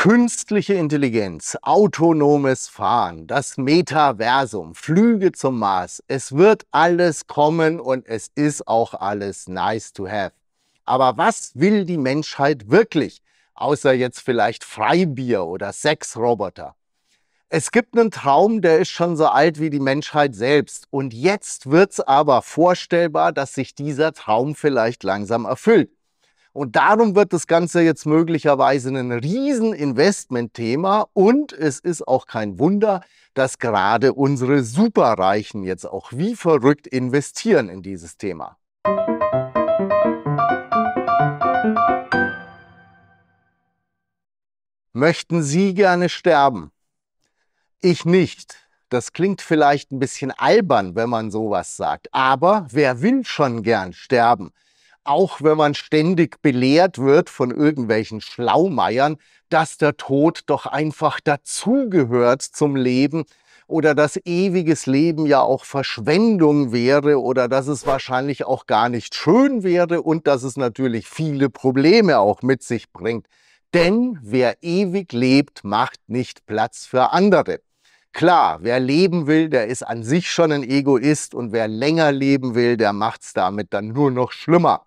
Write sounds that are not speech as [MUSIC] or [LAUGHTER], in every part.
Künstliche Intelligenz, autonomes Fahren, das Metaversum, Flüge zum Mars, es wird alles kommen und es ist auch alles nice to have. Aber was will die Menschheit wirklich, außer jetzt vielleicht Freibier oder Sexroboter? Es gibt einen Traum, der ist schon so alt wie die Menschheit selbst. Und jetzt wird's aber vorstellbar, dass sich dieser Traum vielleicht langsam erfüllt. Und darum wird das Ganze jetzt möglicherweise ein riesen thema Und es ist auch kein Wunder, dass gerade unsere Superreichen jetzt auch wie verrückt investieren in dieses Thema. Möchten Sie gerne sterben? Ich nicht. Das klingt vielleicht ein bisschen albern, wenn man sowas sagt. Aber wer will schon gern sterben? auch wenn man ständig belehrt wird von irgendwelchen Schlaumeiern, dass der Tod doch einfach dazugehört zum Leben oder dass ewiges Leben ja auch Verschwendung wäre oder dass es wahrscheinlich auch gar nicht schön wäre und dass es natürlich viele Probleme auch mit sich bringt. Denn wer ewig lebt, macht nicht Platz für andere. Klar, wer leben will, der ist an sich schon ein Egoist und wer länger leben will, der macht es damit dann nur noch schlimmer.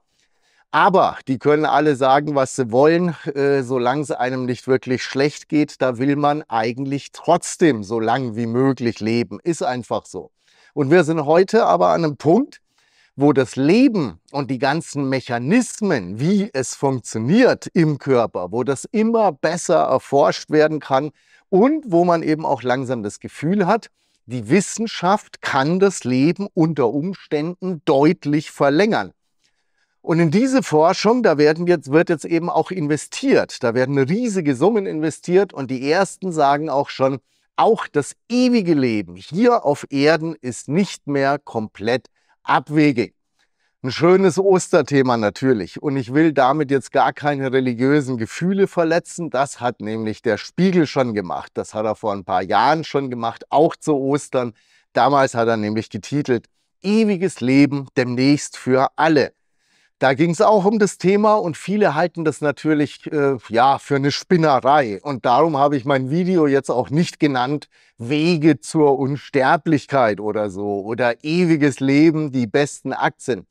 Aber die können alle sagen, was sie wollen, äh, solange es einem nicht wirklich schlecht geht, da will man eigentlich trotzdem so lang wie möglich leben. Ist einfach so. Und wir sind heute aber an einem Punkt, wo das Leben und die ganzen Mechanismen, wie es funktioniert im Körper, wo das immer besser erforscht werden kann und wo man eben auch langsam das Gefühl hat, die Wissenschaft kann das Leben unter Umständen deutlich verlängern. Und in diese Forschung, da werden jetzt, wird jetzt eben auch investiert. Da werden riesige Summen investiert und die ersten sagen auch schon, auch das ewige Leben hier auf Erden ist nicht mehr komplett abwegig. Ein schönes Osterthema natürlich. Und ich will damit jetzt gar keine religiösen Gefühle verletzen. Das hat nämlich der Spiegel schon gemacht. Das hat er vor ein paar Jahren schon gemacht, auch zu Ostern. Damals hat er nämlich getitelt, ewiges Leben demnächst für alle. Da ging es auch um das Thema und viele halten das natürlich äh, ja, für eine Spinnerei. Und darum habe ich mein Video jetzt auch nicht genannt, Wege zur Unsterblichkeit oder so oder ewiges Leben, die besten Aktien.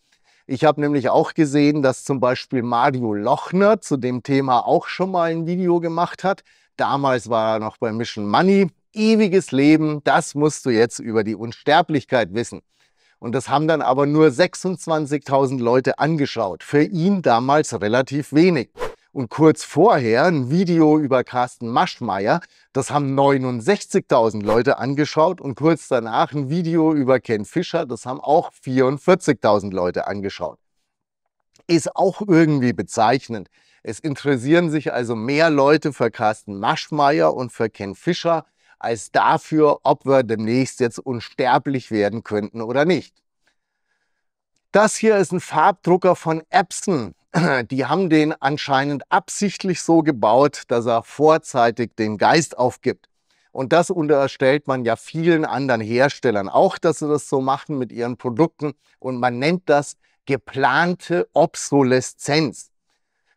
Ich habe nämlich auch gesehen, dass zum Beispiel Mario Lochner zu dem Thema auch schon mal ein Video gemacht hat. Damals war er noch bei Mission Money. Ewiges Leben, das musst du jetzt über die Unsterblichkeit wissen. Und das haben dann aber nur 26.000 Leute angeschaut. Für ihn damals relativ wenig. Und kurz vorher ein Video über Carsten Maschmeyer, das haben 69.000 Leute angeschaut. Und kurz danach ein Video über Ken Fischer, das haben auch 44.000 Leute angeschaut. Ist auch irgendwie bezeichnend. Es interessieren sich also mehr Leute für Carsten Maschmeyer und für Ken Fischer als dafür, ob wir demnächst jetzt unsterblich werden könnten oder nicht. Das hier ist ein Farbdrucker von Epson. [CLEARS THROAT] Die haben den anscheinend absichtlich so gebaut, dass er vorzeitig den Geist aufgibt. Und das unterstellt man ja vielen anderen Herstellern auch, dass sie das so machen mit ihren Produkten. Und man nennt das geplante Obsoleszenz.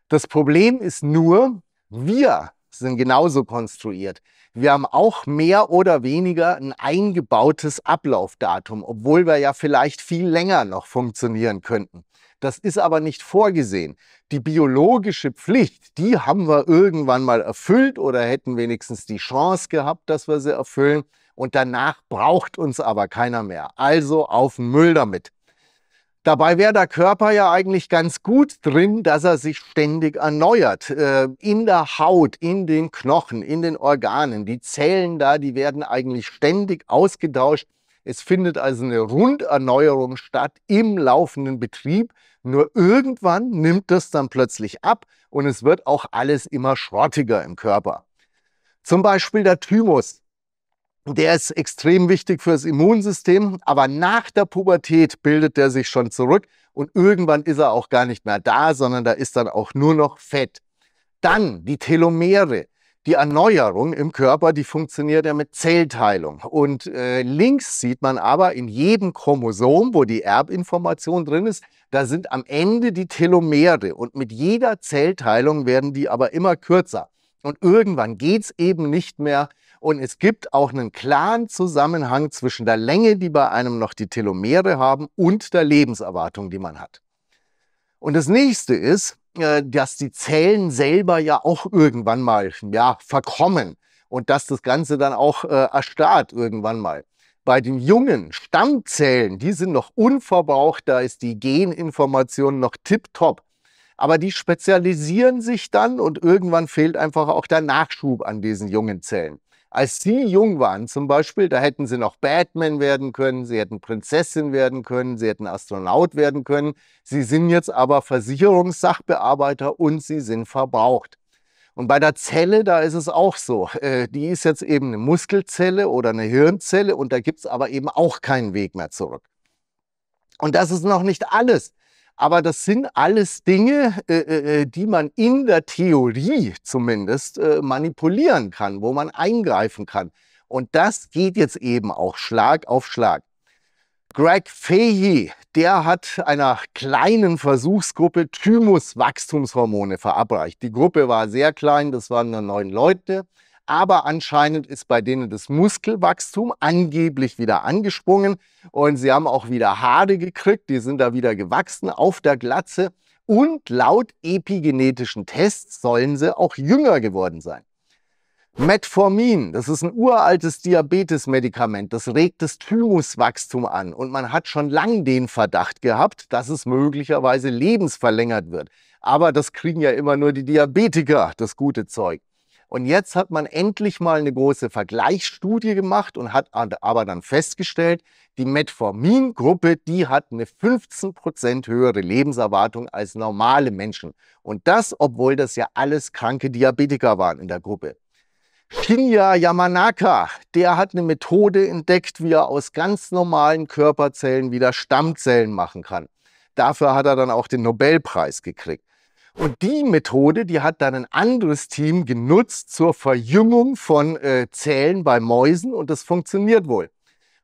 Das Problem ist nur, wir sind genauso konstruiert wir haben auch mehr oder weniger ein eingebautes Ablaufdatum, obwohl wir ja vielleicht viel länger noch funktionieren könnten. Das ist aber nicht vorgesehen. Die biologische Pflicht, die haben wir irgendwann mal erfüllt oder hätten wenigstens die Chance gehabt, dass wir sie erfüllen. Und danach braucht uns aber keiner mehr. Also auf den Müll damit. Dabei wäre der Körper ja eigentlich ganz gut drin, dass er sich ständig erneuert. Äh, in der Haut, in den Knochen, in den Organen. Die Zellen da, die werden eigentlich ständig ausgetauscht. Es findet also eine Runderneuerung statt im laufenden Betrieb. Nur irgendwann nimmt das dann plötzlich ab und es wird auch alles immer schrottiger im Körper. Zum Beispiel der Thymus. Der ist extrem wichtig fürs Immunsystem, aber nach der Pubertät bildet der sich schon zurück und irgendwann ist er auch gar nicht mehr da, sondern da ist dann auch nur noch Fett. Dann die Telomere. Die Erneuerung im Körper, die funktioniert ja mit Zellteilung. Und äh, links sieht man aber in jedem Chromosom, wo die Erbinformation drin ist, da sind am Ende die Telomere. Und mit jeder Zellteilung werden die aber immer kürzer. Und irgendwann geht's eben nicht mehr und es gibt auch einen klaren Zusammenhang zwischen der Länge, die bei einem noch die Telomere haben, und der Lebenserwartung, die man hat. Und das nächste ist, äh, dass die Zellen selber ja auch irgendwann mal ja, verkommen und dass das Ganze dann auch äh, erstarrt irgendwann mal. Bei den jungen Stammzellen, die sind noch unverbraucht, da ist die Geninformation noch tiptop. Aber die spezialisieren sich dann und irgendwann fehlt einfach auch der Nachschub an diesen jungen Zellen. Als sie jung waren zum Beispiel, da hätten sie noch Batman werden können, sie hätten Prinzessin werden können, sie hätten Astronaut werden können. Sie sind jetzt aber Versicherungssachbearbeiter und sie sind verbraucht. Und bei der Zelle, da ist es auch so. Äh, die ist jetzt eben eine Muskelzelle oder eine Hirnzelle und da gibt es aber eben auch keinen Weg mehr zurück. Und das ist noch nicht alles. Aber das sind alles Dinge, äh, äh, äh, die man in der Theorie zumindest manipulieren kann, wo man eingreifen kann. Und das geht jetzt eben auch Schlag auf Schlag. Greg Fahey, der hat einer kleinen Versuchsgruppe Thymuswachstumshormone verabreicht. Die Gruppe war sehr klein, das waren nur neun Leute. Aber anscheinend ist bei denen das Muskelwachstum angeblich wieder angesprungen und sie haben auch wieder Haare gekriegt, die sind da wieder gewachsen auf der Glatze. Und laut epigenetischen Tests sollen sie auch jünger geworden sein. Metformin, das ist ein uraltes Diabetes-Medikament, das regt das Thymuswachstum an und man hat schon lang den Verdacht gehabt, dass es möglicherweise lebensverlängert wird. Aber das kriegen ja immer nur die Diabetiker, das gute Zeug. Und jetzt hat man endlich mal eine große Vergleichsstudie gemacht und hat aber dann festgestellt, die Metformin-Gruppe, die hat eine 15% höhere Lebenserwartung als normale Menschen. Und das, obwohl das ja alles kranke Diabetiker waren in der Gruppe. Shinya Yamanaka, der hat eine Methode entdeckt, wie er aus ganz normalen Körperzellen wieder Stammzellen machen kann. Dafür hat er dann auch den Nobelpreis gekriegt. Und die Methode, die hat dann ein anderes Team genutzt zur Verjüngung von äh, Zellen bei Mäusen und das funktioniert wohl.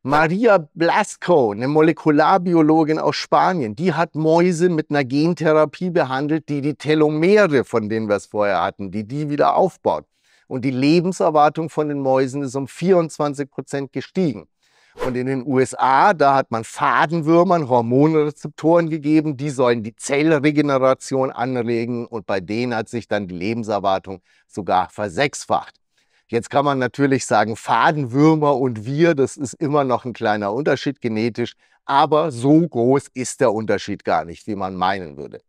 Maria Blasco, eine Molekularbiologin aus Spanien, die hat Mäuse mit einer Gentherapie behandelt, die die Telomere, von denen wir es vorher hatten, die die wieder aufbaut. Und die Lebenserwartung von den Mäusen ist um 24 Prozent gestiegen. Und in den USA, da hat man Fadenwürmern Hormonrezeptoren gegeben, die sollen die Zellregeneration anregen und bei denen hat sich dann die Lebenserwartung sogar versechsfacht. Jetzt kann man natürlich sagen, Fadenwürmer und wir, das ist immer noch ein kleiner Unterschied genetisch, aber so groß ist der Unterschied gar nicht, wie man meinen würde.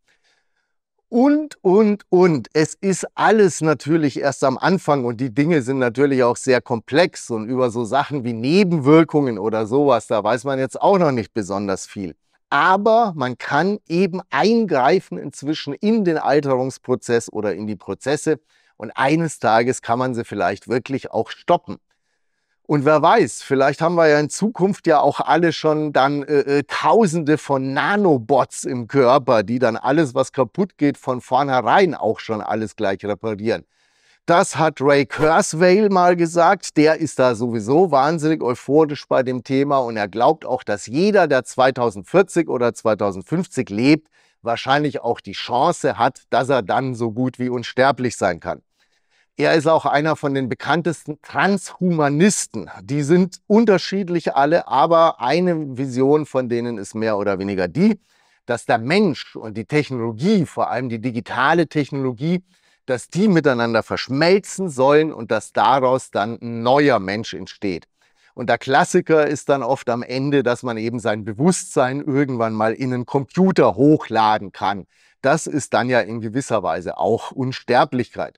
Und, und, und. Es ist alles natürlich erst am Anfang und die Dinge sind natürlich auch sehr komplex und über so Sachen wie Nebenwirkungen oder sowas, da weiß man jetzt auch noch nicht besonders viel. Aber man kann eben eingreifen inzwischen in den Alterungsprozess oder in die Prozesse und eines Tages kann man sie vielleicht wirklich auch stoppen. Und wer weiß, vielleicht haben wir ja in Zukunft ja auch alle schon dann äh, äh, Tausende von Nanobots im Körper, die dann alles, was kaputt geht, von vornherein auch schon alles gleich reparieren. Das hat Ray Kurzweil mal gesagt. Der ist da sowieso wahnsinnig euphorisch bei dem Thema und er glaubt auch, dass jeder, der 2040 oder 2050 lebt, wahrscheinlich auch die Chance hat, dass er dann so gut wie unsterblich sein kann. Er ist auch einer von den bekanntesten Transhumanisten. Die sind unterschiedlich alle, aber eine Vision von denen ist mehr oder weniger die, dass der Mensch und die Technologie, vor allem die digitale Technologie, dass die miteinander verschmelzen sollen und dass daraus dann ein neuer Mensch entsteht. Und der Klassiker ist dann oft am Ende, dass man eben sein Bewusstsein irgendwann mal in einen Computer hochladen kann. Das ist dann ja in gewisser Weise auch Unsterblichkeit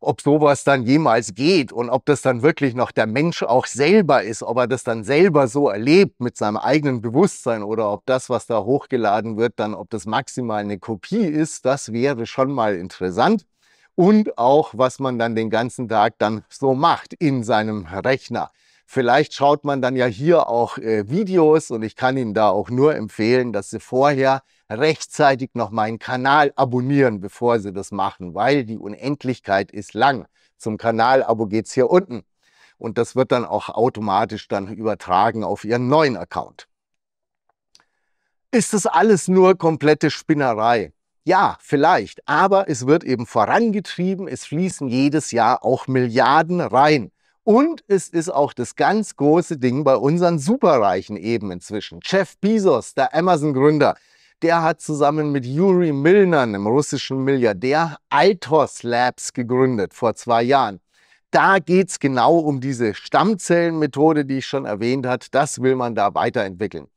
ob sowas dann jemals geht und ob das dann wirklich noch der Mensch auch selber ist, ob er das dann selber so erlebt mit seinem eigenen Bewusstsein oder ob das, was da hochgeladen wird, dann ob das maximal eine Kopie ist, das wäre schon mal interessant. Und auch, was man dann den ganzen Tag dann so macht in seinem Rechner. Vielleicht schaut man dann ja hier auch äh, Videos und ich kann Ihnen da auch nur empfehlen, dass Sie vorher rechtzeitig noch meinen Kanal abonnieren, bevor Sie das machen, weil die Unendlichkeit ist lang. Zum Kanalabo geht es hier unten und das wird dann auch automatisch dann übertragen auf Ihren neuen Account. Ist das alles nur komplette Spinnerei? Ja, vielleicht, aber es wird eben vorangetrieben, es fließen jedes Jahr auch Milliarden rein. Und es ist auch das ganz große Ding bei unseren Superreichen eben inzwischen. Jeff Bezos, der Amazon-Gründer, der hat zusammen mit Yuri Milner, einem russischen Milliardär, Altos Labs gegründet vor zwei Jahren. Da geht es genau um diese Stammzellenmethode, die ich schon erwähnt habe. Das will man da weiterentwickeln.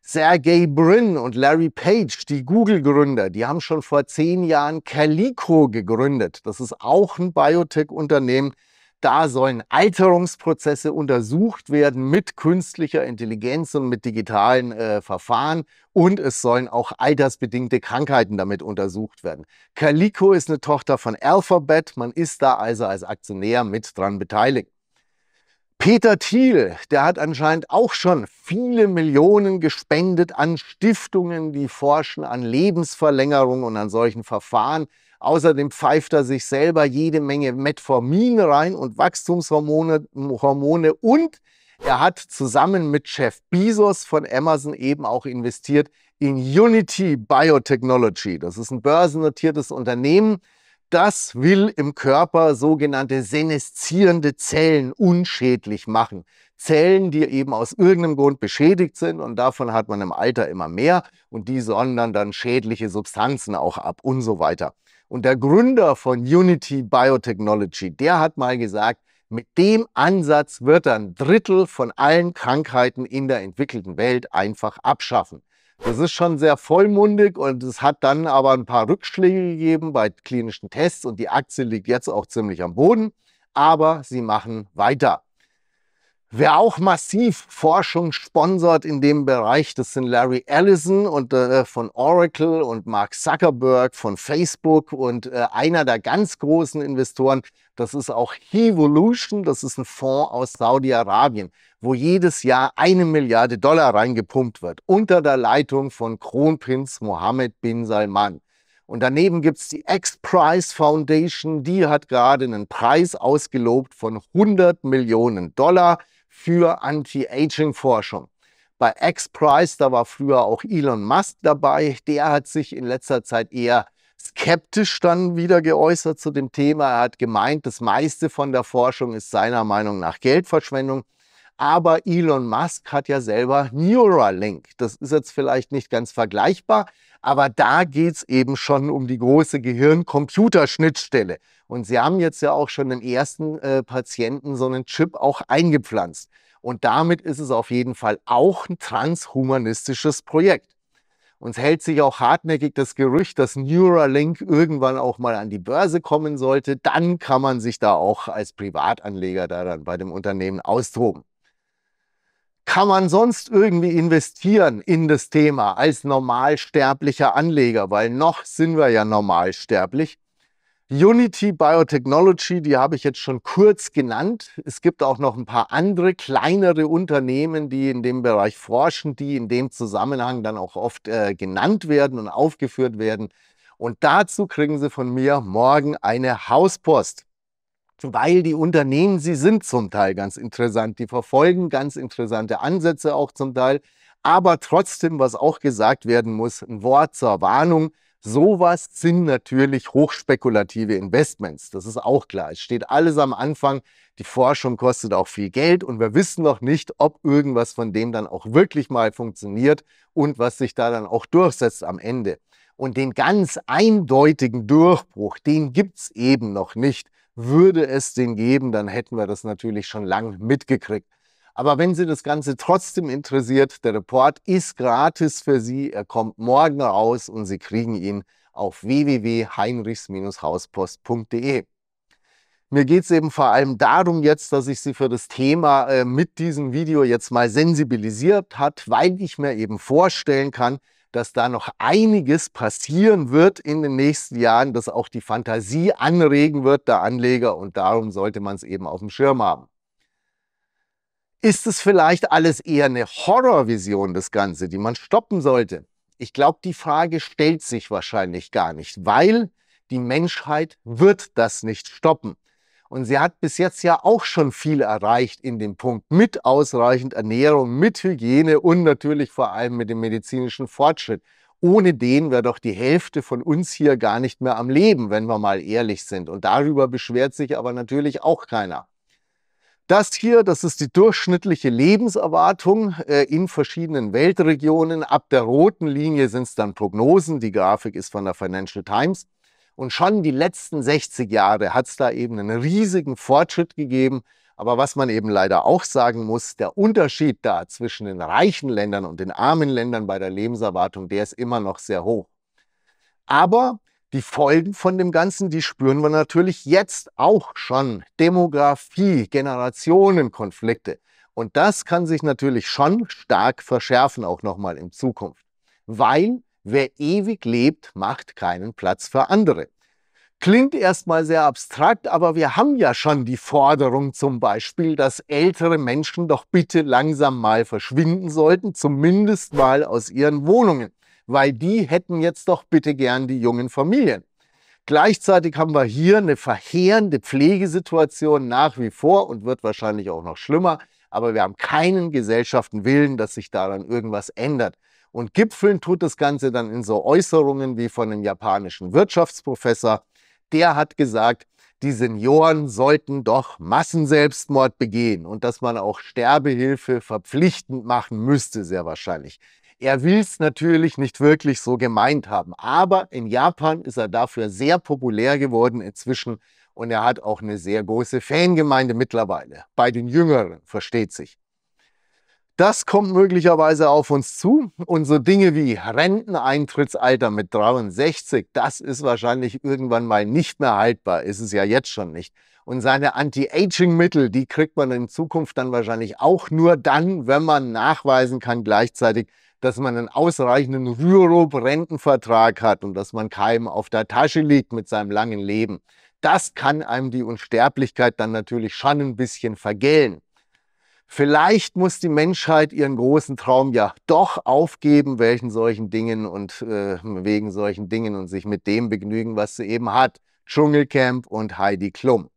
Sergey Brin und Larry Page, die Google-Gründer, die haben schon vor zehn Jahren Calico gegründet. Das ist auch ein Biotech-Unternehmen, da sollen Alterungsprozesse untersucht werden mit künstlicher Intelligenz und mit digitalen äh, Verfahren. Und es sollen auch altersbedingte Krankheiten damit untersucht werden. Calico ist eine Tochter von Alphabet. Man ist da also als Aktionär mit dran beteiligt. Peter Thiel, der hat anscheinend auch schon viele Millionen gespendet an Stiftungen, die forschen an Lebensverlängerung und an solchen Verfahren. Außerdem pfeift er sich selber jede Menge Metformin rein und Wachstumshormone Hormone und er hat zusammen mit Chef Bezos von Amazon eben auch investiert in Unity Biotechnology. Das ist ein börsennotiertes Unternehmen, das will im Körper sogenannte seneszierende Zellen unschädlich machen. Zellen, die eben aus irgendeinem Grund beschädigt sind und davon hat man im Alter immer mehr und die sondern dann schädliche Substanzen auch ab und so weiter. Und der Gründer von Unity Biotechnology, der hat mal gesagt, mit dem Ansatz wird ein Drittel von allen Krankheiten in der entwickelten Welt einfach abschaffen. Das ist schon sehr vollmundig und es hat dann aber ein paar Rückschläge gegeben bei klinischen Tests und die Aktie liegt jetzt auch ziemlich am Boden. Aber sie machen weiter. Wer auch massiv Forschung sponsert in dem Bereich, das sind Larry Ellison und, äh, von Oracle und Mark Zuckerberg von Facebook und äh, einer der ganz großen Investoren, das ist auch Hevolution, das ist ein Fonds aus Saudi-Arabien, wo jedes Jahr eine Milliarde Dollar reingepumpt wird, unter der Leitung von Kronprinz Mohammed bin Salman. Und daneben gibt es die X-Prize Foundation, die hat gerade einen Preis ausgelobt von 100 Millionen Dollar für Anti-Aging-Forschung. Bei x price da war früher auch Elon Musk dabei, der hat sich in letzter Zeit eher skeptisch dann wieder geäußert zu dem Thema. Er hat gemeint, das meiste von der Forschung ist seiner Meinung nach Geldverschwendung. Aber Elon Musk hat ja selber Neuralink. Das ist jetzt vielleicht nicht ganz vergleichbar, aber da geht es eben schon um die große Gehirn-Computerschnittstelle. Und sie haben jetzt ja auch schon im ersten äh, Patienten so einen Chip auch eingepflanzt. Und damit ist es auf jeden Fall auch ein transhumanistisches Projekt. Uns hält sich auch hartnäckig das Gerücht, dass Neuralink irgendwann auch mal an die Börse kommen sollte. Dann kann man sich da auch als Privatanleger da dann bei dem Unternehmen austoben kann man sonst irgendwie investieren in das Thema als normalsterblicher Anleger? Weil noch sind wir ja normalsterblich. Unity Biotechnology, die habe ich jetzt schon kurz genannt. Es gibt auch noch ein paar andere kleinere Unternehmen, die in dem Bereich forschen, die in dem Zusammenhang dann auch oft äh, genannt werden und aufgeführt werden. Und dazu kriegen Sie von mir morgen eine Hauspost weil die Unternehmen, sie sind zum Teil ganz interessant, die verfolgen ganz interessante Ansätze auch zum Teil. Aber trotzdem, was auch gesagt werden muss, ein Wort zur Warnung, sowas sind natürlich hochspekulative Investments. Das ist auch klar. Es steht alles am Anfang. Die Forschung kostet auch viel Geld und wir wissen noch nicht, ob irgendwas von dem dann auch wirklich mal funktioniert und was sich da dann auch durchsetzt am Ende. Und den ganz eindeutigen Durchbruch, den gibt es eben noch nicht. Würde es den geben, dann hätten wir das natürlich schon lang mitgekriegt. Aber wenn Sie das Ganze trotzdem interessiert, der Report ist gratis für Sie. Er kommt morgen raus und Sie kriegen ihn auf www.heinrichs-hauspost.de. Mir geht es eben vor allem darum jetzt, dass ich Sie für das Thema äh, mit diesem Video jetzt mal sensibilisiert hat, weil ich mir eben vorstellen kann, dass da noch einiges passieren wird in den nächsten Jahren, dass auch die Fantasie anregen wird der Anleger und darum sollte man es eben auf dem Schirm haben. Ist es vielleicht alles eher eine Horrorvision, das Ganze, die man stoppen sollte? Ich glaube, die Frage stellt sich wahrscheinlich gar nicht, weil die Menschheit wird das nicht stoppen. Und sie hat bis jetzt ja auch schon viel erreicht in dem Punkt mit ausreichend Ernährung, mit Hygiene und natürlich vor allem mit dem medizinischen Fortschritt. Ohne den wäre doch die Hälfte von uns hier gar nicht mehr am Leben, wenn wir mal ehrlich sind. Und darüber beschwert sich aber natürlich auch keiner. Das hier, das ist die durchschnittliche Lebenserwartung äh, in verschiedenen Weltregionen. Ab der roten Linie sind es dann Prognosen. Die Grafik ist von der Financial Times. Und schon die letzten 60 Jahre hat es da eben einen riesigen Fortschritt gegeben. Aber was man eben leider auch sagen muss, der Unterschied da zwischen den reichen Ländern und den armen Ländern bei der Lebenserwartung, der ist immer noch sehr hoch. Aber die Folgen von dem Ganzen, die spüren wir natürlich jetzt auch schon. Demografie, Generationenkonflikte. Und das kann sich natürlich schon stark verschärfen, auch nochmal in Zukunft. Weil Wer ewig lebt, macht keinen Platz für andere. Klingt erstmal sehr abstrakt, aber wir haben ja schon die Forderung zum Beispiel, dass ältere Menschen doch bitte langsam mal verschwinden sollten, zumindest mal aus ihren Wohnungen, weil die hätten jetzt doch bitte gern die jungen Familien. Gleichzeitig haben wir hier eine verheerende Pflegesituation nach wie vor und wird wahrscheinlich auch noch schlimmer, aber wir haben keinen Gesellschaften Willen, dass sich daran irgendwas ändert. Und gipfeln tut das Ganze dann in so Äußerungen wie von einem japanischen Wirtschaftsprofessor. Der hat gesagt, die Senioren sollten doch Massenselbstmord begehen und dass man auch Sterbehilfe verpflichtend machen müsste, sehr wahrscheinlich. Er will es natürlich nicht wirklich so gemeint haben, aber in Japan ist er dafür sehr populär geworden inzwischen und er hat auch eine sehr große Fangemeinde mittlerweile, bei den Jüngeren, versteht sich. Das kommt möglicherweise auf uns zu. Und so Dinge wie Renteneintrittsalter mit 63, das ist wahrscheinlich irgendwann mal nicht mehr haltbar. Ist es ja jetzt schon nicht. Und seine Anti-Aging-Mittel, die kriegt man in Zukunft dann wahrscheinlich auch nur dann, wenn man nachweisen kann gleichzeitig, dass man einen ausreichenden Rürup-Rentenvertrag hat und dass man keinem auf der Tasche liegt mit seinem langen Leben. Das kann einem die Unsterblichkeit dann natürlich schon ein bisschen vergällen. Vielleicht muss die Menschheit ihren großen Traum ja doch aufgeben, welchen solchen Dingen und äh, wegen solchen Dingen und sich mit dem begnügen, was sie eben hat. Dschungelcamp und Heidi Klum.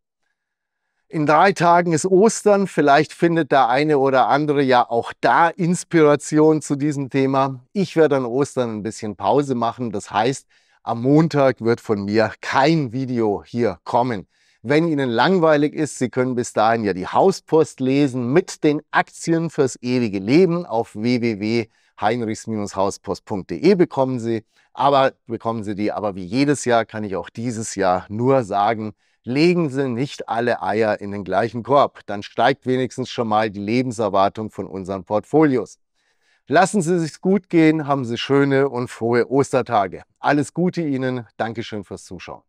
In drei Tagen ist Ostern. Vielleicht findet der eine oder andere ja auch da Inspiration zu diesem Thema. Ich werde an Ostern ein bisschen Pause machen. Das heißt, am Montag wird von mir kein Video hier kommen. Wenn Ihnen langweilig ist, Sie können bis dahin ja die Hauspost lesen mit den Aktien fürs ewige Leben auf www.heinrichs-hauspost.de bekommen Sie. Aber bekommen Sie die, aber wie jedes Jahr kann ich auch dieses Jahr nur sagen, legen Sie nicht alle Eier in den gleichen Korb. Dann steigt wenigstens schon mal die Lebenserwartung von unseren Portfolios. Lassen Sie sich's gut gehen, haben Sie schöne und frohe Ostertage. Alles Gute Ihnen, Dankeschön fürs Zuschauen.